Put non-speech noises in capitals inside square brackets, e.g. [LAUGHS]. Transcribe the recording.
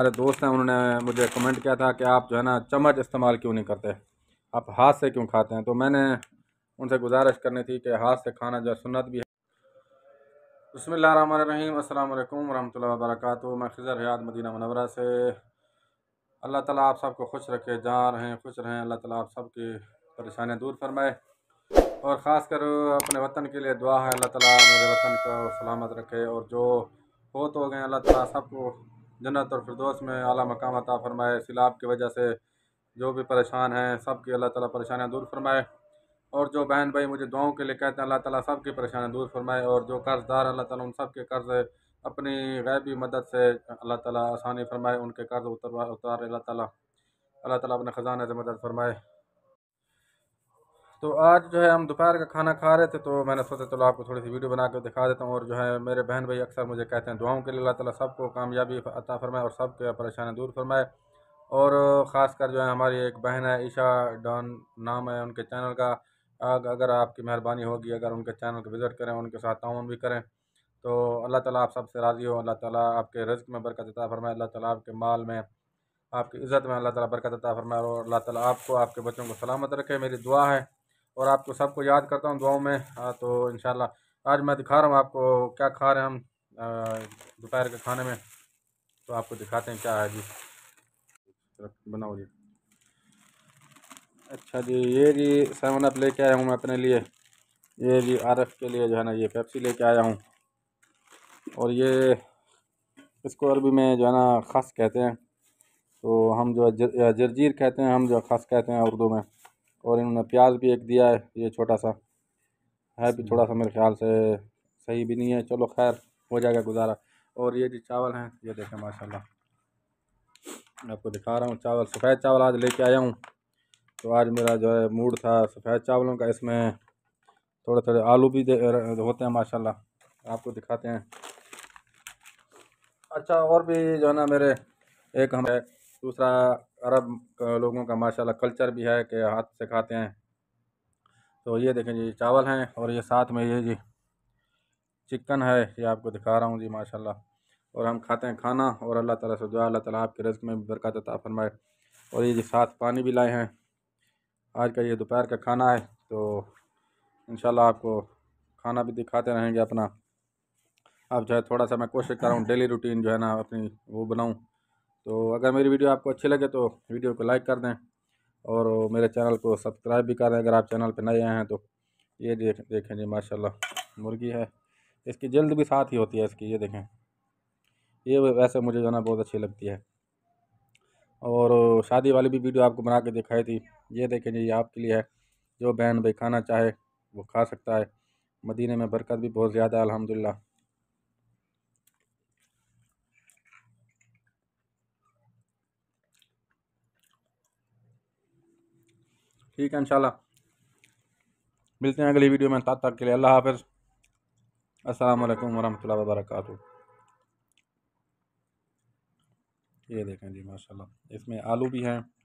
हमारे दोस्त हैं उन्होंने मुझे कमेंट किया था कि आप जो है ना चम्मच इस्तेमाल क्यों नहीं करते आप हाथ से क्यों खाते हैं तो मैंने उनसे गुजारिश करनी थी कि हाथ से खाना जो सुन्नत भी है बसमिल रहीम अल्लाम वरहमल वर्क मैं खजर हयात मदीना मनवरा से अल्लाह ताला आप सबको खुश रखे जहाँ रहें खुश रहें अल्लाह ताला आप सबकी परेशानियाँ दूर फरमाए और ख़ास कर अपने वतन के लिए दुआ है अल्लाह ताला मेरे वतन को सलामत रखे और जो हो तो गए अल्लाह ताला सबको जन्नत और फिरदौस में आला मकाम अता फ़रमाए सिलाब की वजह से जो भी परेशान हैं सब की अल्लाह ताला परेशानियाँ दूर फरमाए और जो बहन भाई मुझे दुआओं के लिए कहते हैं अल्लाह ताला सब की परेशानियाँ दूर फरमाए और जो कर्ज़दार अल्लाह ताला उन सब के कर्ज़ अपनी गैबी मदद से अल्लाह ताला आसानी फरमाए उनके कर्ज़ उतर उतार अल्लाह ताला अल्लाह ताला अपने ख़जाना से मदद फरमाए तो आज जो है हम दोपहर का खाना खा रहे थे तो मैंने सोचा चलो आपको थोड़ी सी वीडियो बना के दिखा देता हूँ और जो है मेरे बहन भाई अक्सर मुझे कहते हैं दुआओं के लिए अल्लाह ताला सबको कामयाबी अता फरमाए और सब के परेशानी दूर फरमाए और ख़ास कर जो है हमारी एक बहन है ईशा डॉन नाम है उनके चैनल का अगर आपकी मेहरबानी होगी अगर उनके चैनल को विज़िट करें उनके साथ ताउन भी करें तो अल्लाह ताला आप सबसे राज़ी हो अल्लाह ताला आपके रज़ में बरकत अता फरमाए अल्लाह ताला आपके माल में आपकी इज़्ज़त में अल्लाह ताला बरकत अता फरमाए और अल्लाह ताला आपको आपके बच्चों को सलामत रखे मेरी दुआ है और आपको सबको याद करता हूँ दुआओं में आ, हाँ, तो इन आज मैं दिखा रहा हूँ आपको क्या खा रहे हैं हम दोपहर के खाने में तो आपको दिखाते हैं क्या है जी बनाओ जी अच्छा जी ये जी सेवन अप लेके आया हूँ मैं अपने लिए ये जी आर एफ के लिए जो है ना ये पेप्सी लेके आया हूँ और ये इसको अरबी में जो है ना खस कहते हैं तो हम जो है जर्जीर कहते हैं हम जो खस कहते हैं उर्दू में और इन्होंने प्याज भी एक दिया है ये छोटा सा है भी थोड़ा सा मेरे ख्याल से सही भी नहीं है चलो खैर हो जाएगा गुजारा और ये जो चावल हैं ये देखें माशाल्लाह आपको दिखा रहा हूँ चावल सफ़ेद चावल आज लेके आया हूँ तो आज मेरा जो है मूड था सफ़ेद चावलों का इसमें थोड़े थोड़े आलू भी होते हैं माशाल्लाह आपको दिखाते हैं अच्छा और भी जो है ना मेरे एक हम दूसरा अरब लोगों का माशाल्लाह कल्चर भी है कि हाथ से खाते हैं तो ये देखें जी चावल हैं और ये साथ में ये जी चिकन है ये आपको दिखा रहा हूँ जी माशाल्लाह और हम खाते हैं खाना और अल्लाह ताला से दुआ अल्लाह ताला आपके रिज्क में बरकत अता फरमाए और ये जी साथ पानी भी लाए हैं आज का ये दोपहर का खाना है तो इन आपको खाना भी दिखाते रहेंगे अपना अब जो है थोड़ा सा मैं कोशिश कर रहा हूँ [LAUGHS] डेली रूटीन जो है ना अपनी वो बनाऊँ तो अगर मेरी वीडियो आपको अच्छी लगे तो वीडियो को लाइक कर दें और मेरे चैनल को सब्सक्राइब भी कर दें अगर आप चैनल पर नए हैं तो ये देख देखें जी माशा मुर्गी है इसकी जल्द भी साथ ही होती है इसकी ये देखें ये वैसे मुझे जो बहुत अच्छी लगती है और शादी वाली भी वीडियो आपको बना के दिखाई थी ये देखें जी ये आपके लिए है जो बहन भाई खाना चाहे वो खा सकता है मदीने में बरकत भी बहुत ज़्यादा है अलहमदिल्ला ठीक है इनशाला मिलते हैं अगली वीडियो में तब तक के लिए अल्लाह हाफ़ असल वरहमल वर्क ये देखें जी माशाल्लाह इसमें आलू भी हैं